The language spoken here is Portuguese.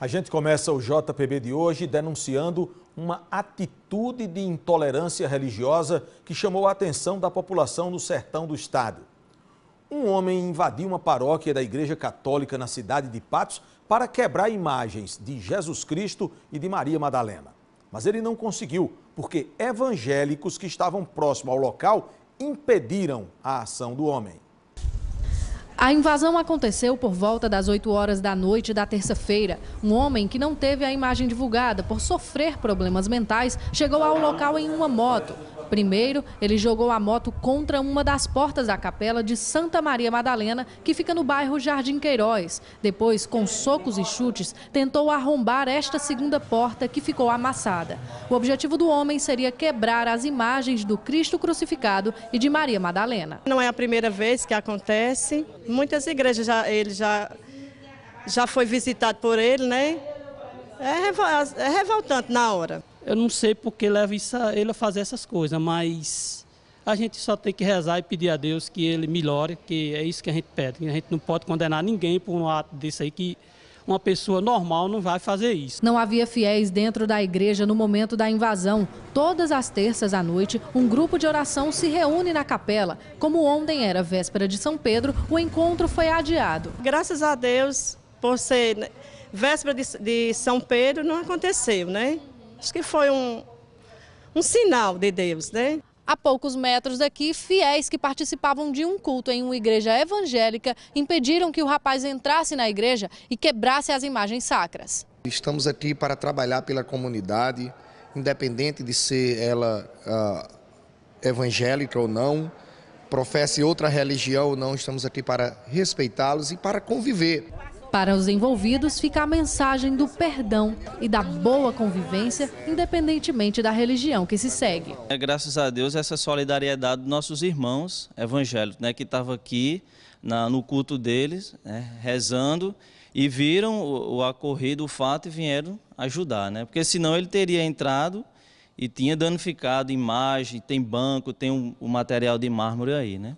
A gente começa o JPB de hoje denunciando uma atitude de intolerância religiosa que chamou a atenção da população no sertão do estado. Um homem invadiu uma paróquia da Igreja Católica na cidade de Patos para quebrar imagens de Jesus Cristo e de Maria Madalena. Mas ele não conseguiu, porque evangélicos que estavam próximo ao local impediram a ação do homem. A invasão aconteceu por volta das 8 horas da noite da terça-feira. Um homem que não teve a imagem divulgada por sofrer problemas mentais chegou ao local em uma moto. Primeiro, ele jogou a moto contra uma das portas da capela de Santa Maria Madalena, que fica no bairro Jardim Queiroz. Depois, com socos e chutes, tentou arrombar esta segunda porta que ficou amassada. O objetivo do homem seria quebrar as imagens do Cristo crucificado e de Maria Madalena. Não é a primeira vez que acontece. Muitas igrejas já, ele já já foi visitado por ele, né? É, é revoltante na hora. Eu não sei porque leva isso a, ele a fazer essas coisas, mas a gente só tem que rezar e pedir a Deus que ele melhore, que é isso que a gente pede. A gente não pode condenar ninguém por um ato desse aí que uma pessoa normal não vai fazer isso. Não havia fiéis dentro da igreja no momento da invasão. Todas as terças à noite, um grupo de oração se reúne na capela. Como ontem era véspera de São Pedro, o encontro foi adiado. Graças a Deus, por ser véspera de, de São Pedro, não aconteceu, né? Acho que foi um, um sinal de Deus, né? A poucos metros daqui, fiéis que participavam de um culto em uma igreja evangélica impediram que o rapaz entrasse na igreja e quebrasse as imagens sacras. Estamos aqui para trabalhar pela comunidade, independente de ser ela ah, evangélica ou não, professe outra religião ou não, estamos aqui para respeitá-los e para conviver. Para os envolvidos, fica a mensagem do perdão e da boa convivência, independentemente da religião que se segue. É, graças a Deus, essa solidariedade dos nossos irmãos evangélicos, né, que estavam aqui na, no culto deles, né, rezando, e viram o, o ocorrido, o fato, e vieram ajudar. Né, porque senão ele teria entrado e tinha danificado imagem, tem banco, tem o um, um material de mármore aí. Né.